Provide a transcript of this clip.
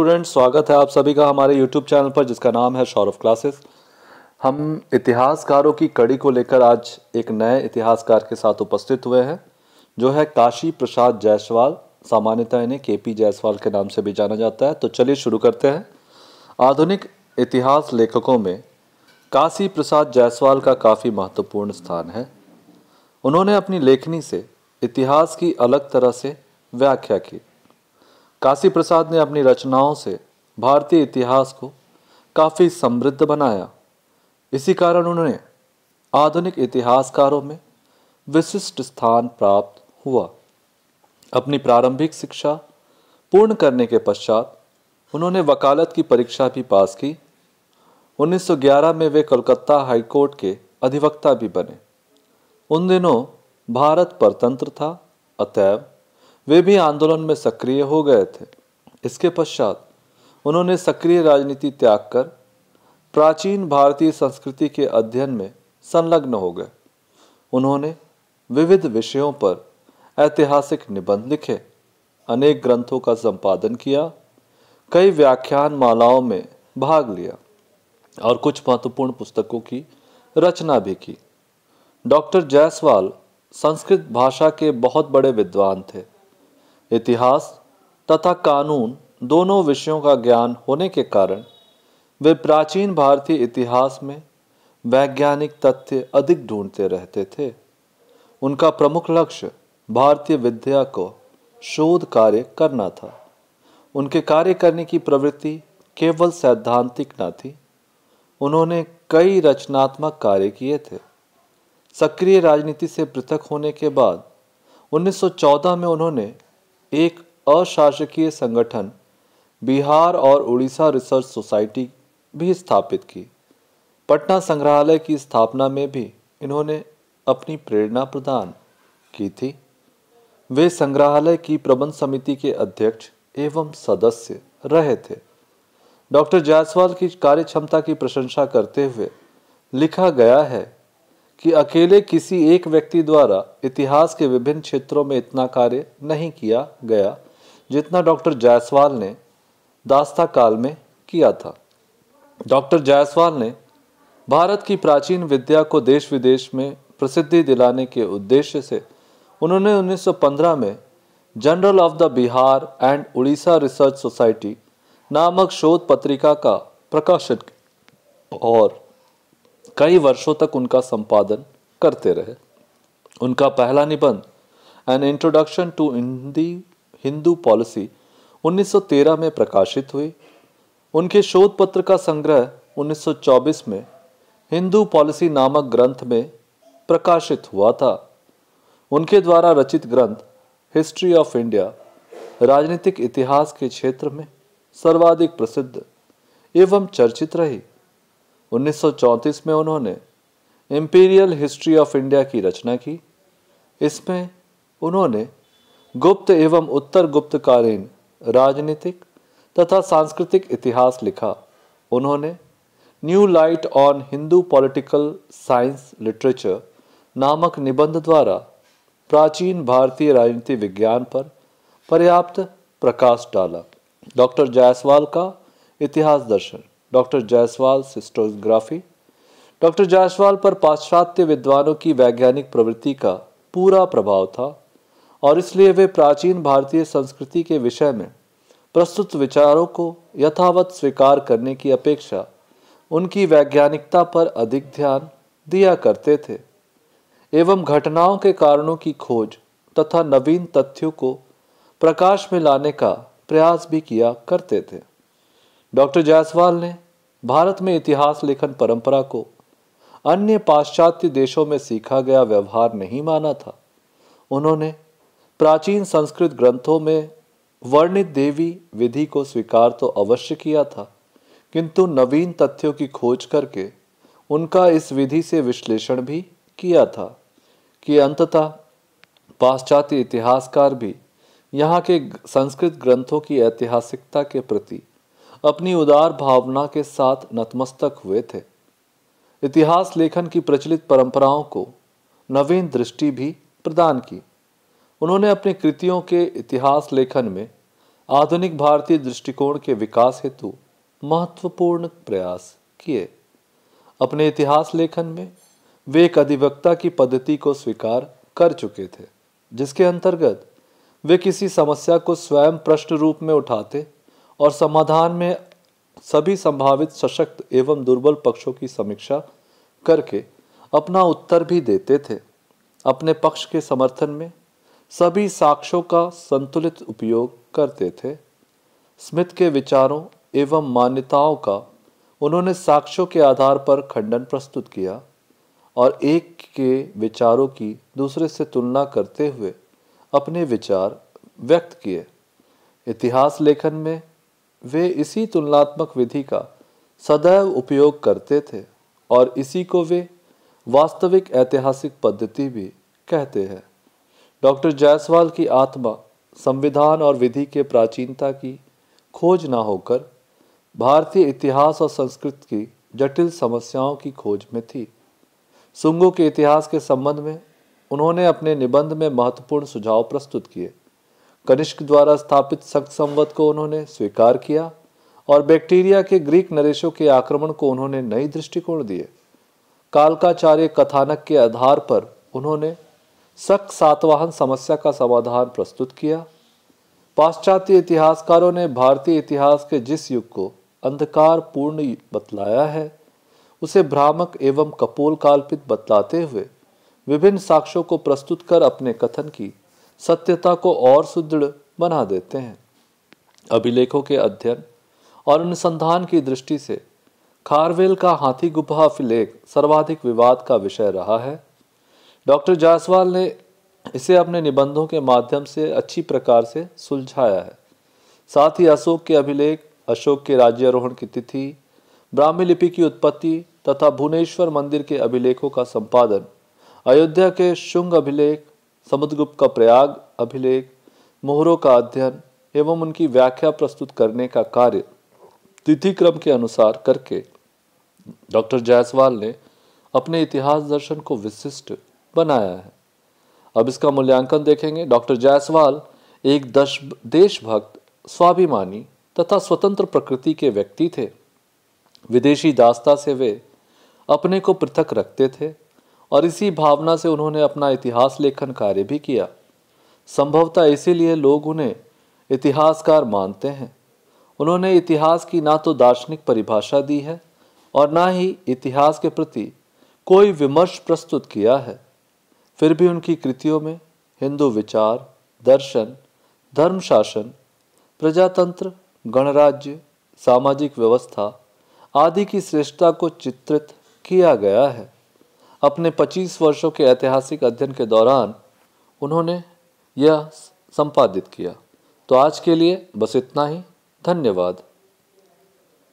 student स्वागत है आप सभी का हमारे यूट्यूब चैनल पर जिसका नाम है शौरफ क्लासेस हम इतिहासकारों की कड़ी को लेकर आज एक नए इतिहासकार के साथ उपस्थित हुए हैं जो है काशी प्रसाद जायसवाल सामान्यतः इन्हें के पी जायसवाल के नाम से भी जाना जाता है तो चलिए शुरू करते हैं आधुनिक इतिहास लेखकों में काशी प्रसाद जायसवाल का काफ़ी महत्वपूर्ण स्थान है उन्होंने अपनी लेखनी से इतिहास की अलग तरह से व्याख्या की काशी प्रसाद ने अपनी रचनाओं से भारतीय इतिहास को काफ़ी समृद्ध बनाया इसी कारण उन्हें आधुनिक इतिहासकारों में विशिष्ट स्थान प्राप्त हुआ अपनी प्रारंभिक शिक्षा पूर्ण करने के पश्चात उन्होंने वकालत की परीक्षा भी पास की 1911 में वे कोलकाता हाईकोर्ट के अधिवक्ता भी बने उन दिनों भारत परतंत्र था अतएव वे भी आंदोलन में सक्रिय हो गए थे इसके पश्चात उन्होंने सक्रिय राजनीति त्याग कर प्राचीन भारतीय संस्कृति के अध्ययन में संलग्न हो गए उन्होंने विविध विषयों पर ऐतिहासिक निबंध लिखे अनेक ग्रंथों का संपादन किया कई व्याख्यान मालाओं में भाग लिया और कुछ महत्वपूर्ण पुस्तकों की रचना भी की डॉक्टर जायसवाल संस्कृत भाषा के बहुत बड़े विद्वान थे इतिहास तथा कानून दोनों विषयों का ज्ञान होने के कारण वे प्राचीन भारतीय इतिहास में वैज्ञानिक तथ्य अधिक ढूंढते रहते थे उनका प्रमुख लक्ष्य भारतीय विद्या को शोध कार्य करना था उनके कार्य करने की प्रवृत्ति केवल सैद्धांतिक न थी उन्होंने कई रचनात्मक कार्य किए थे सक्रिय राजनीति से पृथक होने के बाद 1914 में उन्होंने एक अशासकीय संगठन बिहार और उड़ीसा रिसर्च सोसाइटी भी स्थापित की पटना संग्रहालय की स्थापना में भी इन्होंने अपनी प्रेरणा प्रदान की थी वे संग्रहालय की प्रबंध समिति के अध्यक्ष एवं सदस्य रहे थे डॉक्टर जायसवाल की कार्य क्षमता की प्रशंसा करते हुए लिखा गया है कि अकेले किसी एक व्यक्ति द्वारा इतिहास के विभिन्न क्षेत्रों में इतना कार्य नहीं किया गया जितना डॉक्टर जायसवाल ने दास्ता काल में किया था डॉक्टर जायसवाल ने भारत की प्राचीन विद्या को देश विदेश में प्रसिद्धि दिलाने के उद्देश्य से उन्होंने 1915 में journal of the Bihar and Orissa research society नामक शोध पत्रिका का प्रकाशन और कई वर्षों तक उनका संपादन करते रहे उनका पहला निबंध an introduction to Hindi Hindu policy 1913 में प्रकाशित हुई उनके शोध पत्र का संग्रह 1924 में हिंदू पॉलिसी नामक ग्रंथ में प्रकाशित हुआ था उनके द्वारा रचित ग्रंथ हिस्ट्री ऑफ इंडिया राजनीतिक इतिहास के क्षेत्र में सर्वाधिक प्रसिद्ध एवं चर्चित रही 1934 में उन्होंने इम्पीरियल हिस्ट्री ऑफ इंडिया की रचना की इसमें उन्होंने गुप्त एवं उत्तर गुप्तकालीन राजनीतिक तथा सांस्कृतिक इतिहास लिखा उन्होंने new light on Hindu political science literature नामक निबंध द्वारा प्राचीन भारतीय राजनीति विज्ञान पर पर्याप्त प्रकाश डाला डॉक्टर जायसवाल का इतिहास दर्शन डॉक्टर जायसवाल सिस्टोग्राफी डॉक्टर जायसवाल पर पाश्चात्य विद्वानों की वैज्ञानिक प्रवृत्ति का पूरा प्रभाव था और इसलिए वे प्राचीन भारतीय संस्कृति के विषय में प्रस्तुत विचारों को यथावत स्वीकार करने की अपेक्षा उनकी वैज्ञानिकता पर अधिक ध्यान दिया करते थे एवं घटनाओं के कारणों की खोज तथा नवीन तथ्यों को प्रकाश में लाने का प्रयास भी किया करते थे डॉक्टर जायसवाल ने भारत में इतिहास लेखन परंपरा को अन्य पाश्चात्य देशों में सीखा गया व्यवहार नहीं माना था उन्होंने प्राचीन संस्कृत ग्रंथों में वर्णित देवी विधि को स्वीकार तो अवश्य किया था किंतु नवीन तथ्यों की खोज करके उनका इस विधि से विश्लेषण भी किया था कि अंततः पाश्चात्य इतिहासकार भी यहाँ के संस्कृत ग्रंथों की ऐतिहासिकता के प्रति अपनी उदार भावना के साथ नतमस्तक हुए थे इतिहास लेखन की प्रचलित परंपराओं को नवीन दृष्टि भी प्रदान की उन्होंने अपनी कृतियों के इतिहास लेखन में आधुनिक भारतीय दृष्टिकोण के विकास हेतु महत्वपूर्ण प्रयास किए अपने इतिहास लेखन में वे एक अधिवक्ता की पद्धति को स्वीकार कर चुके थे जिसके अंतर्गत वे किसी समस्या को स्वयं प्रश्न रूप में उठाते और समाधान में सभी संभावित सशक्त एवं दुर्बल पक्षों की समीक्षा करके अपना उत्तर भी देते थे अपने पक्ष के समर्थन में सभी साक्ष्यों का संतुलित उपयोग करते थे स्मिथ के विचारों एवं मान्यताओं का उन्होंने साक्ष्यों के आधार पर खंडन प्रस्तुत किया और एक के विचारों की दूसरे से तुलना करते हुए अपने विचार व्यक्त किए इतिहास लेखन में वे इसी तुलनात्मक विधि का सदैव उपयोग करते थे और इसी को वे वास्तविक ऐतिहासिक पद्धति भी कहते हैं डॉक्टर जायसवाल की आत्मा संविधान और विधि के प्राचीनता की खोज न होकर भारतीय इतिहास और संस्कृत की जटिल समस्याओं की खोज में थी सुंगों के इतिहास के संबंध में उन्होंने अपने निबंध में महत्वपूर्ण सुझाव प्रस्तुत किए कनिष्क द्वारा स्थापित सख्त संवत को उन्होंने स्वीकार किया और बैक्टीरिया के ग्रीक नरेशों के आक्रमण को उन्होंने नई दृष्टिकोण दिए कालकाचार्य कथानक के आधार पर उन्होंने सख्त सातवाहन समस्या का समाधान प्रस्तुत किया पाश्चात्य इतिहासकारों ने भारतीय इतिहास के जिस युग को अंधकार पूर्ण बतलाया है उसे भ्रामक एवं कपोल काल्पित बतलाते हुए विभिन्न साक्ष्यों को प्रस्तुत कर अपने कथन की सत्यता को और सुदृढ़ बना देते हैं अभिलेखों के अध्ययन और अनुसंधान की दृष्टि से खारवेल का हाथी गुफा अभिलेख सर्वाधिक विवाद का विषय रहा है डॉक्टर जायसवाल ने इसे अपने निबंधों के माध्यम से अच्छी प्रकार से सुलझाया है साथ ही अशोक के अभिलेख अशोक के राज्यारोहण की तिथि ब्राह्मी लिपि की उत्पत्ति तथा भुवनेश्वर मंदिर के अभिलेखों का संपादन अयोध्या के शुंग अभिलेख समुद्रगुप्त का प्रयाग अभिलेख मोहरों का अध्ययन एवं उनकी व्याख्या प्रस्तुत करने का कार्य तिथि क्रम के अनुसार करके डॉक्टर जायसवाल ने अपने इतिहास दर्शन को विशिष्ट बनाया है अब इसका मूल्यांकन देखेंगे डॉक्टर जायसवाल एक दश देशभक्त स्वाभिमानी तथा स्वतंत्र प्रकृति के व्यक्ति थे विदेशी दास्ता से वे अपने को पृथक रखते थे और इसी भावना से उन्होंने अपना इतिहास लेखन कार्य भी किया संभवतः इसीलिए लोग उन्हें इतिहासकार मानते हैं उन्होंने इतिहास की ना तो दार्शनिक परिभाषा दी है और ना ही इतिहास के प्रति कोई विमर्श प्रस्तुत किया है फिर भी उनकी कृतियों में हिंदू विचार दर्शन धर्म शासन प्रजातंत्र गणराज्य सामाजिक व्यवस्था आदि की श्रेष्ठता को चित्रित किया गया है अपने 25 वर्षों के ऐतिहासिक अध्ययन के दौरान उन्होंने यह संपादित किया तो आज के लिए बस इतना ही धन्यवाद